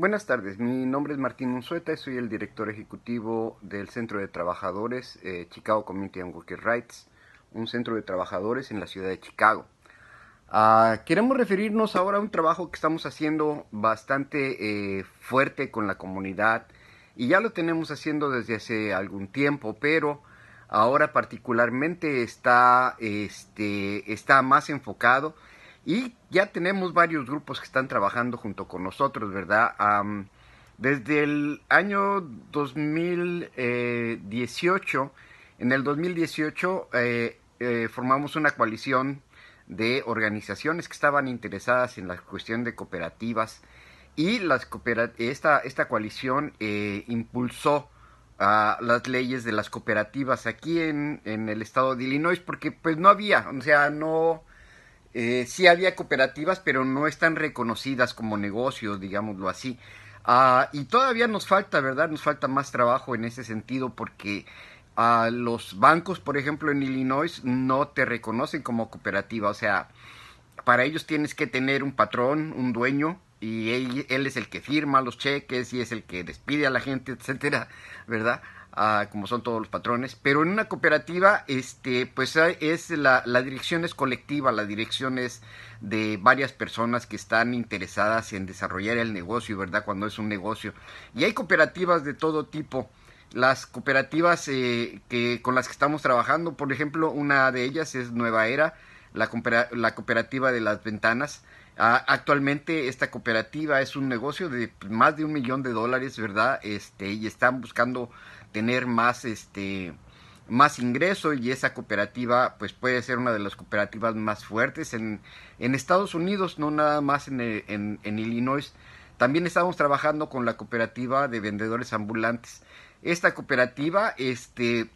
Buenas tardes, mi nombre es Martín Unzueta soy el director ejecutivo del Centro de Trabajadores eh, Chicago Community and Worker Rights, un centro de trabajadores en la ciudad de Chicago. Ah, queremos referirnos ahora a un trabajo que estamos haciendo bastante eh, fuerte con la comunidad y ya lo tenemos haciendo desde hace algún tiempo, pero ahora particularmente está, este, está más enfocado y ya tenemos varios grupos que están trabajando junto con nosotros, ¿verdad? desde el año 2018, en el 2018 eh, eh, formamos una coalición de organizaciones que estaban interesadas en la cuestión de cooperativas y las esta, esta coalición eh, impulsó las leyes de las cooperativas aquí en, en, el estado de Illinois porque pues no había, o sea, no, eh, sí había cooperativas, pero no están reconocidas como negocios, digámoslo así. Ah, y todavía nos falta, ¿verdad? Nos falta más trabajo en ese sentido porque a ah, los bancos, por ejemplo, en Illinois no te reconocen como cooperativa. O sea, para ellos tienes que tener un patrón, un dueño, y él es el que firma los cheques y es el que despide a la gente, etcétera, ¿verdad? como son todos los patrones, pero en una cooperativa, este, pues es la, dirección es colectiva, la dirección es de varias personas que están interesadas en desarrollar el negocio, ¿verdad? Cuando es un negocio. Y hay cooperativas de todo tipo las cooperativas eh, que, con las que estamos trabajando. Por ejemplo, una de ellas es Nueva Era, la, la cooperativa de las ventanas actualmente esta cooperativa es un negocio de más de un millón de dólares, ¿verdad? Este, y están buscando tener más, este, más ingreso y esa cooperativa pues puede ser una de las cooperativas más fuertes en, en Estados Unidos, no nada más en, en Illinois. También estamos trabajando con la cooperativa de vendedores ambulantes. Esta cooperativa, este,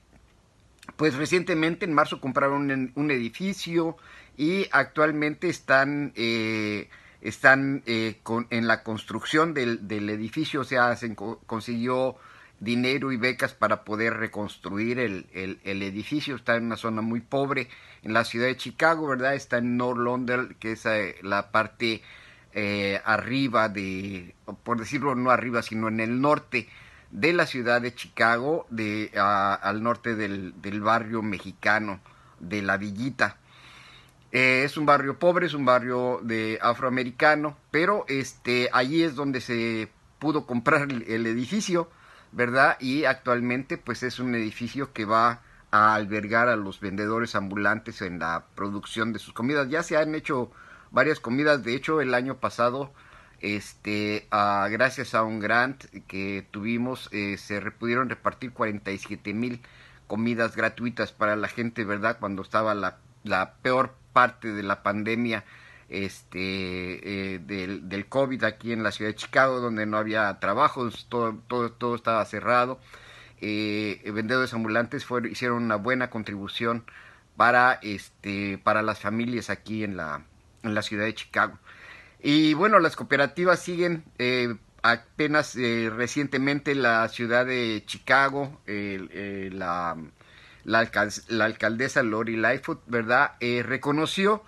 pues recientemente en marzo compraron un, edificio y actualmente están, eh, están eh, en la construcción del, del edificio, o sea, se consiguió dinero y becas para poder reconstruir el, el, edificio. Está en una zona muy pobre en la ciudad de Chicago, ¿verdad? Está en North London, que es eh, la parte eh, arriba de, por decirlo no arriba, sino en el norte de la ciudad de Chicago, de, al norte del, barrio mexicano de la Villita. Eh, es un barrio pobre, es un barrio de afroamericano, pero este, allí es donde se pudo comprar el, el edificio, ¿verdad? Y actualmente pues es un edificio que va a albergar a los vendedores ambulantes en la producción de sus comidas. Ya se han hecho varias comidas, de hecho el año pasado este, ah, gracias a un grant que tuvimos, eh, se pudieron repartir 47 mil comidas gratuitas para la gente, ¿verdad? Cuando estaba la, la peor parte de la pandemia este, eh, del, COVID aquí en la ciudad de Chicago, donde no había trabajo, todo, todo, todo estaba cerrado. Eh, vendedores ambulantes hicieron una buena contribución para, este, para las familias aquí en la, en la ciudad de Chicago. Y bueno, las cooperativas siguen. Eh, apenas eh, recientemente la ciudad de Chicago, eh, la, alcaldesa Lori Lightfoot, ¿verdad? reconoció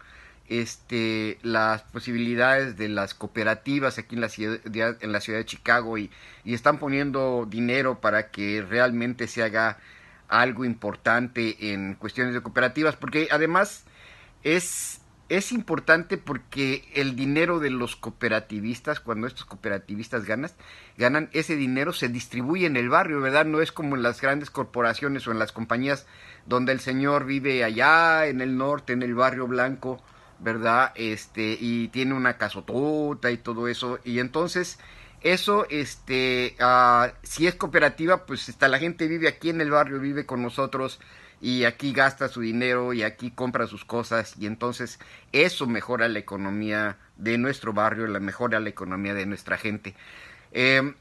este, las posibilidades de las cooperativas aquí en la ciudad, en la ciudad de Chicago y, y están poniendo dinero para que realmente se haga algo importante en cuestiones de cooperativas, porque además es es importante porque el dinero de los cooperativistas, cuando estos cooperativistas ganan, ganan ese dinero se distribuye en el barrio, ¿verdad? No es como en las grandes corporaciones o en las compañías donde el señor vive allá en el norte, en el barrio blanco, ¿verdad? Este y tiene una casotota y todo eso y entonces eso, este, ah, si es cooperativa, pues hasta la gente vive aquí en el barrio, vive con nosotros y aquí gasta su dinero y aquí compra sus cosas y entonces eso mejora la economía de nuestro barrio, la mejora la economía de nuestra gente. Em,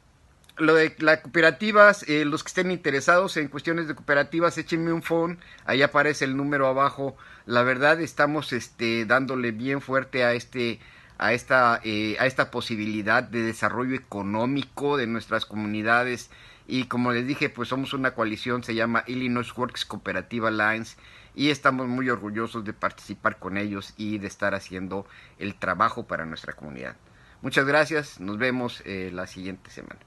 lo de las cooperativas, eh, los que estén interesados en cuestiones de cooperativas, échenme un phone, ahí aparece el número abajo. La verdad estamos este, dándole bien fuerte a este a esta, eh, a esta posibilidad de desarrollo económico de nuestras comunidades. Y como les dije, pues somos una coalición, se llama Illinois Works Cooperative Alliance y estamos muy orgullosos de participar con ellos y de estar haciendo el trabajo para nuestra comunidad. Muchas gracias, nos vemos eh, la siguiente semana.